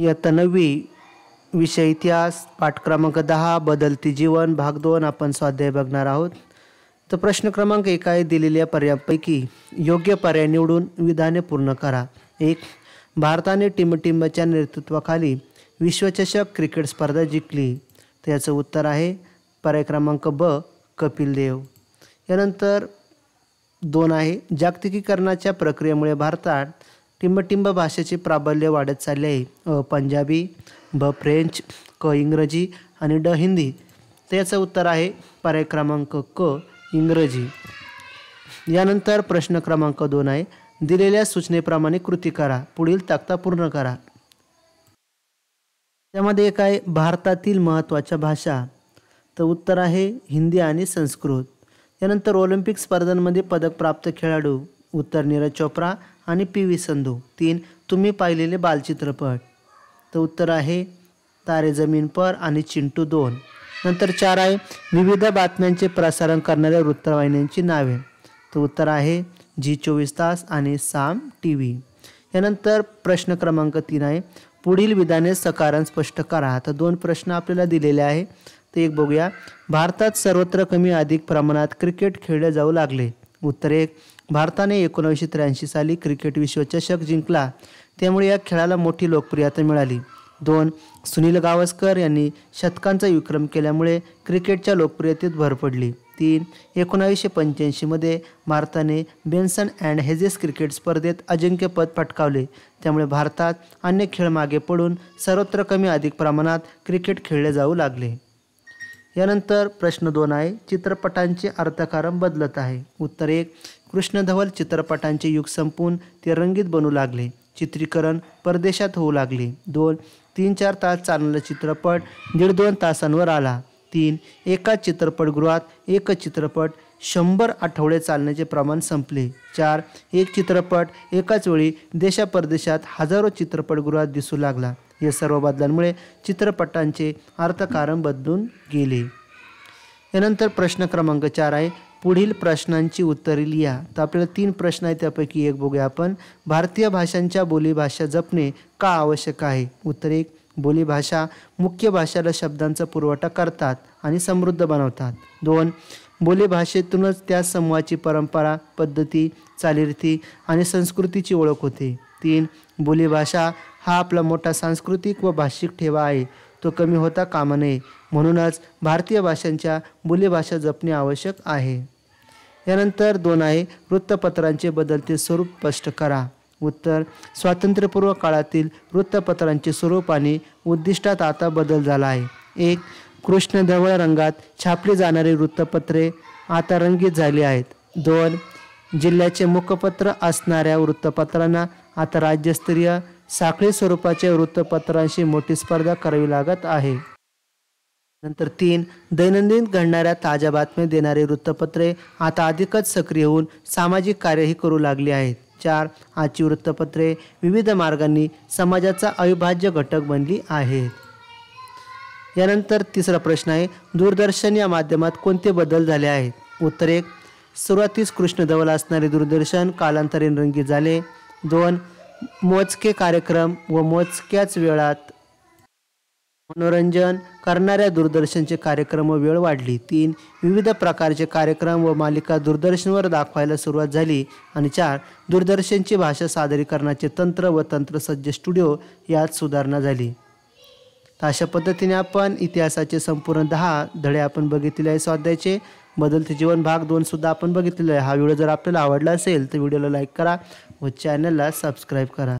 या नववी विषय इतिहास पाठ क्रमांक दहा बदलती जीवन भाग दोन आपण स्वाध्याय बघणार आहोत तर प्रश्न क्रमांक एक आहे दिलेल्या पर्यायांपैकी योग्य पर्याय निवडून विधाने पूर्ण करा एक भारताने टिमटिंबच्या नेतृत्वाखाली विश्वचषक क्रिकेट स्पर्धा जिंकली तर याचं उत्तर आहे पर्याय क्रमांक ब कपिल देव यानंतर दोन आहे जागतिकीकरणाच्या प्रक्रियेमुळे भारतात टिंबटिंब भाषेचे प्राबल्य वाढत चालले आहे पंजाबी ब फ्रेंच क इंग्रजी आणि ड हिंदी तर उत्तर आहे पर्याय क्रमांक क इंग्रजी यानंतर प्रश्न क्रमांक दोन आहे दिलेल्या सूचनेप्रमाणे कृती करा पुढील ताकता पूर्ण करा त्यामध्ये एक आहे भारतातील महत्त्वाच्या भाषा तर उत्तर आहे हिंदी आणि संस्कृत यानंतर ऑलिम्पिक स्पर्धांमध्ये पदक प्राप्त खेळाडू उत्तर नीरज चोप्रा आणि पी व्ही संधू तीन तुम्ही पाहिलेले बालचित्रपट तर उत्तर आहे तारे जमीन पर आणि चिंटू दोन नंतर चार आहे विविध बातम्यांचे प्रसारण करणाऱ्या वृत्तवाहिन्यांची नावे तर उत्तर आहे जी चोवीस तास आणि साम टी व्ही यानंतर प्रश्न क्रमांक तीन आहे पुढील विधाने सकारण स्पष्ट करा आता दोन प्रश्न आपल्याला दिलेले आहे तर एक बघूया भारतात सर्वत्र कमी अधिक प्रमाणात क्रिकेट खेळले जाऊ लागले उत्तर एक भारताने एकोणावीसशे त्र्याऐंशी साली क्रिकेट विश्वचषक जिंकला त्यामुळे या खेळाला मोठी लोकप्रियता मिळाली दोन सुनील गावस्कर यांनी शतकांचा विक्रम केल्यामुळे क्रिकेटच्या लोकप्रियतेत भर पडली तीन एकोणावीसशे पंच्याऐंशीमध्ये भारताने बेन्सन अँड हेजेस क्रिकेट स्पर्धेत अजिंक्यपद पटकावले त्यामुळे भारतात अन्य खेळ मागे पडून सर्वत्र कमी अधिक प्रमाणात क्रिकेट खेळले जाऊ लागले यानंतर प्रश्न दोन आहे चित्रपटांचे अर्थकारण बदलत आहे उत्तर एक कृष्णधवल चित्रपटांचे युग संपून ते रंगीत बनू लागले चित्रीकरण परदेशात होऊ लागले दोन तीन चार तास चालणारा चित्रपट दीड दोन तासांवर आला तीन एका चित्रपटगृहात एक चित्रपट शंभर आठवडे चालण्याचे प्रमाण संपले चार एक चित्रपट एकाच वेळी देशापरदेशात हजारो चित्रपटगृहात दिसू लागला या सर्व बदलांमुळे चित्रपटांचे अर्थकारण बदलून गेले यानंतर प्रश्न क्रमांक चार आहे पुढील प्रश्नांची उत्तरे लिहा तर आपल्याला तीन प्रश्न आहेत त्यापैकी एक बघूया आपण भारतीय भाषांच्या बोलीभाषा जपणे का आवश्यक आहे उत्तर एक बोलीभाषा मुख्य भाषेला शब्दांचा पुरवठा करतात आणि समृद्ध बनवतात दोन बोलीभाषेतूनच त्या समूहाची परंपरा पद्धती चालीरीती आणि संस्कृतीची ओळख होते तीन बोलीभाषा हा आपला मोठा सांस्कृतिक व भाषिक ठेवा आहे तो कमी होता कामा नये म्हणूनच भारतीय भाषांच्या बोलीभाषा जपणे आवश्यक आहे यानंतर दोन आहे वृत्तपत्रांचे बदलते स्वरूप स्पष्ट करा उत्तर स्वातंत्र्यपूर्व काळातील वृत्तपत्रांचे स्वरूप आणि उद्दिष्टात आता बदल झाला आहे एक कृष्णधवळ रंगात छापली जाणारी वृत्तपत्रे आता रंगीत झाली आहेत दोन जिल्ह्याचे मुखपत्र असणाऱ्या वृत्तपत्रांना आता राज्यस्तरीय साखळी स्वरूपाच्या वृत्तपत्रांशी मोठी स्पर्धा करावी लागत आहे नंतर तीन दैनंदिन घडणाऱ्या ताज्या बातम्या देणारी वृत्तपत्रे आता अधिकच सक्रिय होऊन सामाजिक कार्यही करू लागली आहेत चार आची वृत्तपत्रे विविध मार्गांनी समाजाचा अविभाज्य घटक बनली आहेत यानंतर तिसरा प्रश्न आहे दूरदर्शन या माध्यमात कोणते बदल झाले आहेत उत्तर एक सुरुवातीस कृष्णधवल असणारे दूरदर्शन कालांतरीन रंगी झाले दोन मोजके कार्यक्रम व मोजक्याच वेळात मनोरंजन करणाऱ्या दूरदर्शनचे कार्यक्रम वेळ वाढली तीन विविध प्रकारचे कार्यक्रम व मालिका दूरदर्शनवर दाखवायला सुरुवात झाली आणि चार दूरदर्शनची भाषा सादरीकरणाचे तंत्र व तंत्रसज्ज स्टुडिओ यात सुधारणा झाली तर अशा पद्धतीने आपण इतिहासाचे संपूर्ण दहा धडे आपण बघितलेले आहे सध्याचे बदलते जीवन भाग दोनसुद्धा आपण बघितले आहे हा व्हिडिओ जर आपल्याला आवडला असेल तर व्हिडिओला लाईक करा व चॅनलला सबस्क्राईब करा